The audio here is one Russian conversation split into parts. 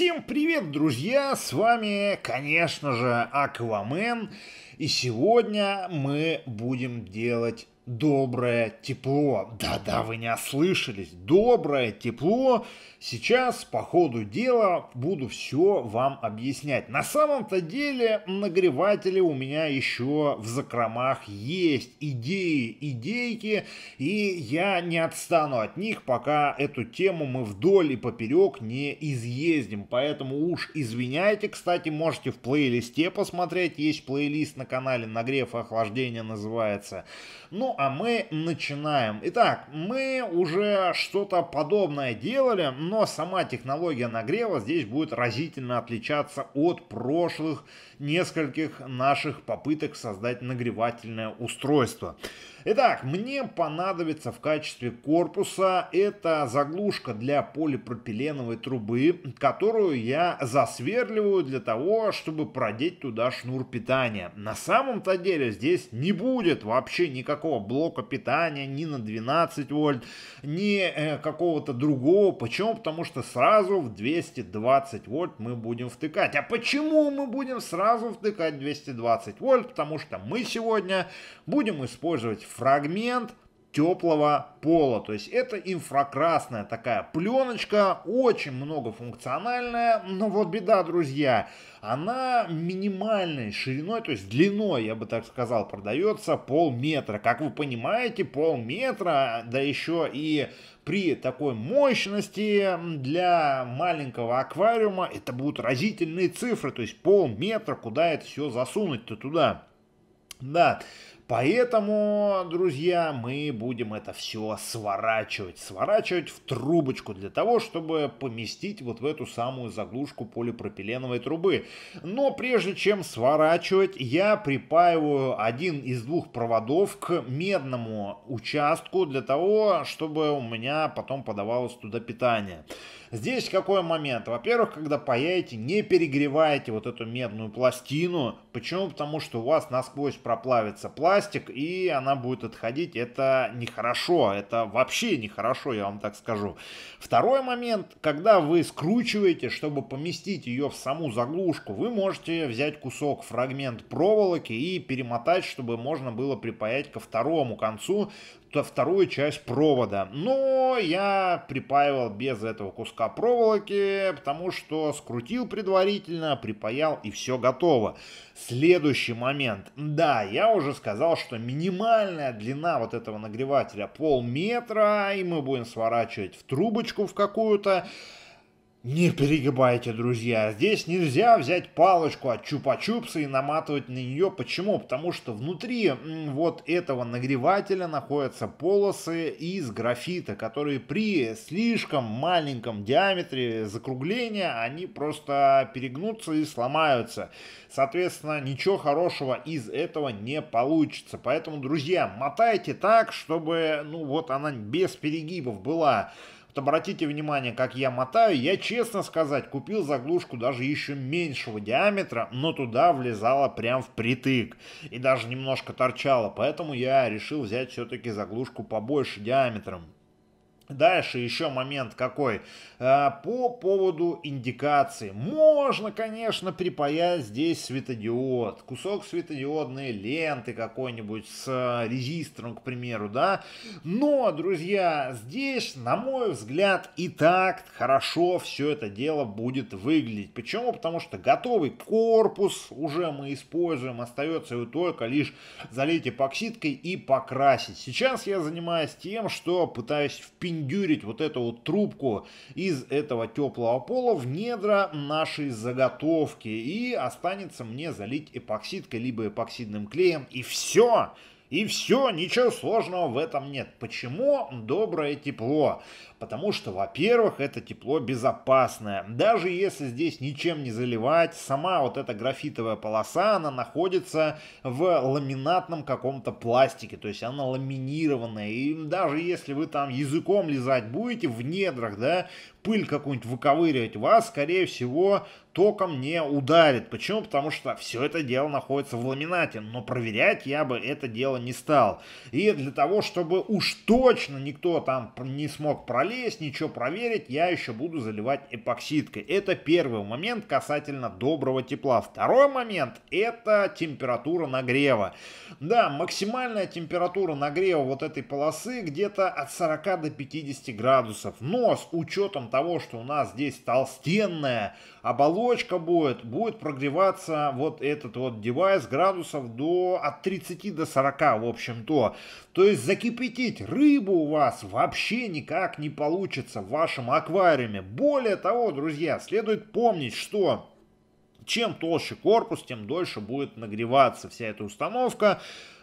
Всем привет, друзья! С вами, конечно же, Аквамен. И сегодня мы будем делать доброе тепло. Да-да, вы не ослышались. Доброе тепло. Сейчас по ходу дела буду все вам объяснять. На самом-то деле нагреватели у меня еще в закромах есть. Идеи, идейки. И я не отстану от них, пока эту тему мы вдоль и поперек не изъездим. Поэтому уж извиняйте. Кстати, можете в плейлисте посмотреть. Есть плейлист на канале «Нагрев и охлаждение» называется. Ну, а мы начинаем. Итак, мы уже что-то подобное делали, но сама технология нагрева здесь будет разительно отличаться от прошлых нескольких наших попыток создать нагревательное устройство. Итак, мне понадобится в качестве корпуса эта заглушка для полипропиленовой трубы, которую я засверливаю для того, чтобы продеть туда шнур питания. На самом-то деле здесь не будет вообще никакого блока питания ни на 12 вольт, ни э, какого-то другого. Почему? Потому что сразу в 220 вольт мы будем втыкать. А почему мы будем сразу втыкать 220 вольт? Потому что мы сегодня будем использовать фрагмент теплого пола. То есть это инфракрасная такая пленочка, очень многофункциональная, но вот беда, друзья, она минимальной шириной, то есть длиной, я бы так сказал, продается полметра. Как вы понимаете, полметра, да еще и при такой мощности для маленького аквариума это будут разительные цифры, то есть полметра, куда это все засунуть-то туда. Да, Поэтому, друзья, мы будем это все сворачивать, сворачивать в трубочку для того, чтобы поместить вот в эту самую заглушку полипропиленовой трубы. Но прежде чем сворачивать, я припаиваю один из двух проводов к медному участку для того, чтобы у меня потом подавалось туда питание. Здесь какой момент? Во-первых, когда паяете, не перегреваете вот эту медную пластину. Почему? Потому что у вас насквозь проплавится пластик, и она будет отходить. Это нехорошо, это вообще нехорошо, я вам так скажу. Второй момент, когда вы скручиваете, чтобы поместить ее в саму заглушку, вы можете взять кусок, фрагмент проволоки и перемотать, чтобы можно было припаять ко второму концу, то вторую часть провода. Но я припаивал без этого куска куска проволоки, потому что скрутил предварительно, припаял и все готово. Следующий момент. Да, я уже сказал, что минимальная длина вот этого нагревателя полметра, и мы будем сворачивать в трубочку в какую-то. Не перегибайте, друзья. Здесь нельзя взять палочку от чупа-чупса и наматывать на нее. Почему? Потому что внутри вот этого нагревателя находятся полосы из графита, которые при слишком маленьком диаметре закругления, они просто перегнутся и сломаются. Соответственно, ничего хорошего из этого не получится. Поэтому, друзья, мотайте так, чтобы, ну вот она без перегибов была. Вот обратите внимание, как я мотаю. Я, честно сказать, купил заглушку даже еще меньшего диаметра, но туда влезала прям впритык. И даже немножко торчала. Поэтому я решил взять все-таки заглушку побольше диаметром. Дальше еще момент какой. Э, по поводу индикации. Можно, конечно, припаять здесь светодиод. Кусок светодиодной ленты какой-нибудь с э, резистором, к примеру, да. Но, друзья, здесь, на мой взгляд, и так хорошо все это дело будет выглядеть. Почему? Потому что готовый корпус уже мы используем. Остается его только лишь залить эпоксидкой и покрасить. Сейчас я занимаюсь тем, что пытаюсь впинить эндюрить вот эту вот трубку из этого теплого пола в недра нашей заготовки. И останется мне залить эпоксидкой, либо эпоксидным клеем, и все. И все, ничего сложного в этом нет. Почему доброе тепло? Потому что, во-первых, это тепло безопасное. Даже если здесь ничем не заливать, сама вот эта графитовая полоса, она находится в ламинатном каком-то пластике. То есть она ламинированная. И даже если вы там языком лизать будете в недрах, да, пыль какую-нибудь выковыривать, вас, скорее всего, током не ударит. Почему? Потому что все это дело находится в ламинате, но проверять я бы это дело не стал. И для того, чтобы уж точно никто там не смог пролить, пролезть, ничего проверить, я еще буду заливать эпоксидкой. Это первый момент касательно доброго тепла. Второй момент – это температура нагрева. Да, максимальная температура нагрева вот этой полосы где-то от 40 до 50 градусов. Но с учетом того, что у нас здесь толстенная оболочка будет, будет прогреваться вот этот вот девайс градусов до от 30 до 40, в общем-то. То есть закипятить рыбу у вас вообще никак не получится в вашем аквариуме. Более того, друзья, следует помнить, что чем толще корпус, тем дольше будет нагреваться вся эта установка.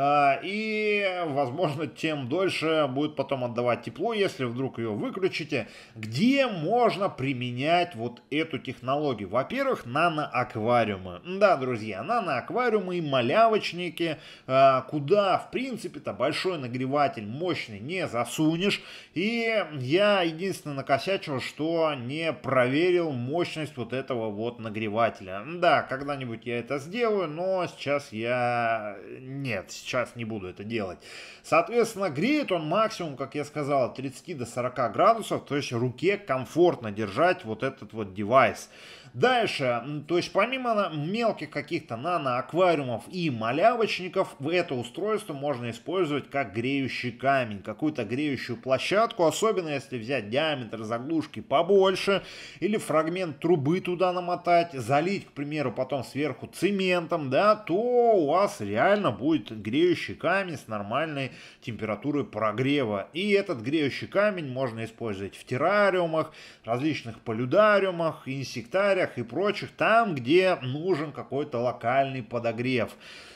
А, и, возможно, тем дольше будет потом отдавать тепло, если вдруг ее выключите. Где можно применять вот эту технологию? Во-первых, наноаквариумы. Да, друзья, наноаквариумы и малявочники, а, куда, в принципе-то, большой нагреватель мощный не засунешь. И я единственное накосячил, что не проверил мощность вот этого вот нагревателя. Э, да, когда-нибудь я это сделаю, но сейчас я... Э, нет, сейчас не буду это делать. Соответственно, греет он максимум, как я сказал, от 30 до 40 градусов, то есть руке комфортно держать вот этот вот девайс. Дальше, то есть помимо мелких каких-то аквариумов и малявочников, это устройство можно использовать как греющий камень, какую-то греющую площадку, особенно если взять диаметр заглушки побольше или фрагмент трубы туда намотать, залить примеру, потом сверху цементом, да, то у вас реально будет греющий камень с нормальной температурой прогрева. И этот греющий камень можно использовать в террариумах, различных полюдариумах, инсектариях и прочих, там, где нужен какой-то локальный подогрев.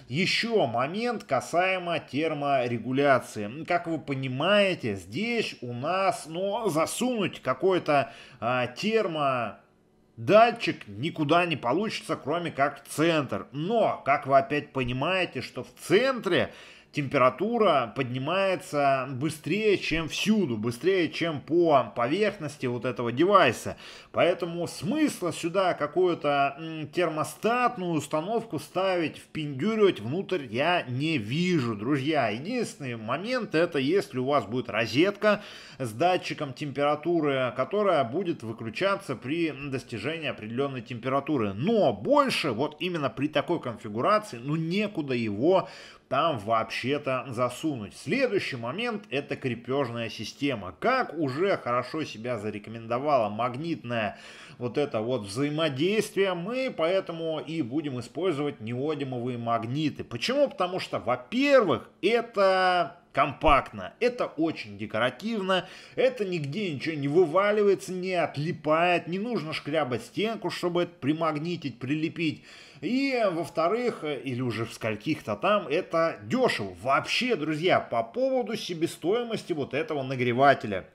Еще момент касаемо терморегуляции. Как вы понимаете, здесь у нас ну, засунуть какой-то а, термо датчик никуда не получится, кроме как центр. Но, как вы опять понимаете, что в центре температура поднимается быстрее, чем всюду, быстрее, чем по поверхности вот этого девайса. Поэтому смысла сюда какую-то термостатную установку ставить, впендюривать внутрь я не вижу, друзья. Единственный момент это если у вас будет розетка с датчиком температуры, которая будет выключаться при достижении определенной температуры. Но больше вот именно при такой конфигурации, ну некуда его там вообще-то засунуть. Следующий момент – это крепежная система. Как уже хорошо себя зарекомендовала магнитная вот это вот взаимодействие, мы поэтому и будем использовать неодимовые магниты. Почему? Потому что, во-первых, это компактно. Это очень декоративно, это нигде ничего не вываливается, не отлипает, не нужно шкрябать стенку, чтобы это примагнитить, прилепить. И, во-вторых, или уже в скольких-то там, это дешево. Вообще, друзья, по поводу себестоимости вот этого нагревателя –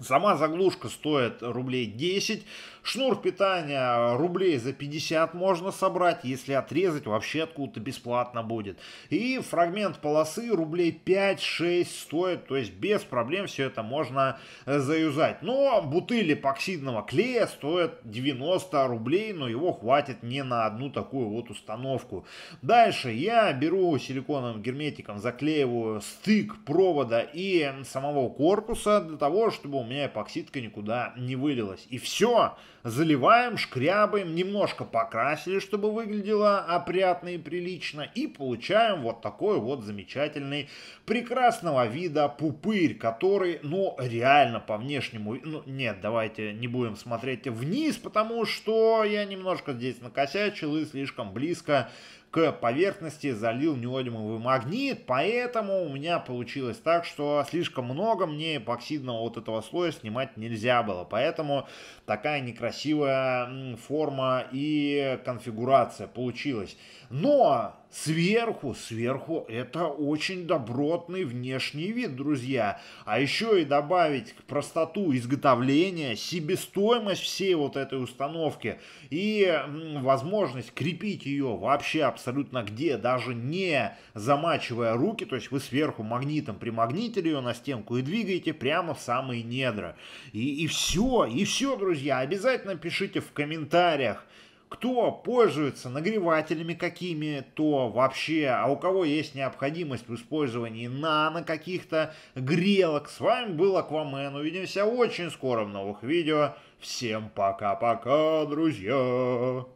Сама заглушка стоит рублей 10. Шнур питания рублей за 50 можно собрать, если отрезать, вообще откуда-то бесплатно будет. И фрагмент полосы рублей 5-6 стоит, то есть без проблем все это можно заюзать. Но бутыль эпоксидного клея стоит 90 рублей, но его хватит не на одну такую вот установку. Дальше я беру силиконовым герметиком, заклеиваю стык провода и самого корпуса для того, чтобы меня эпоксидка никуда не вылилась. И все, заливаем, шкрябаем, немножко покрасили, чтобы выглядело опрятно и прилично, и получаем вот такой вот замечательный, прекрасного вида пупырь, который, ну, реально по внешнему... Ну, нет, давайте не будем смотреть вниз, потому что я немножко здесь накосячил и слишком близко к поверхности залил неодимовый магнит, поэтому у меня получилось так, что слишком много мне эпоксидного вот этого слоя снимать нельзя было, поэтому такая некрасивая форма и конфигурация получилась. Но Сверху, сверху это очень добротный внешний вид, друзья. А еще и добавить к простоту изготовления, себестоимость всей вот этой установки и возможность крепить ее вообще абсолютно где, даже не замачивая руки. То есть вы сверху магнитом примагнитили ее на стенку и двигаете прямо в самые недра. И, и все, и все, друзья. Обязательно пишите в комментариях кто пользуется нагревателями какими, то вообще, а у кого есть необходимость в использовании нано каких-то грелок. С вами был Аквамен, увидимся очень скоро в новых видео. Всем пока-пока, друзья!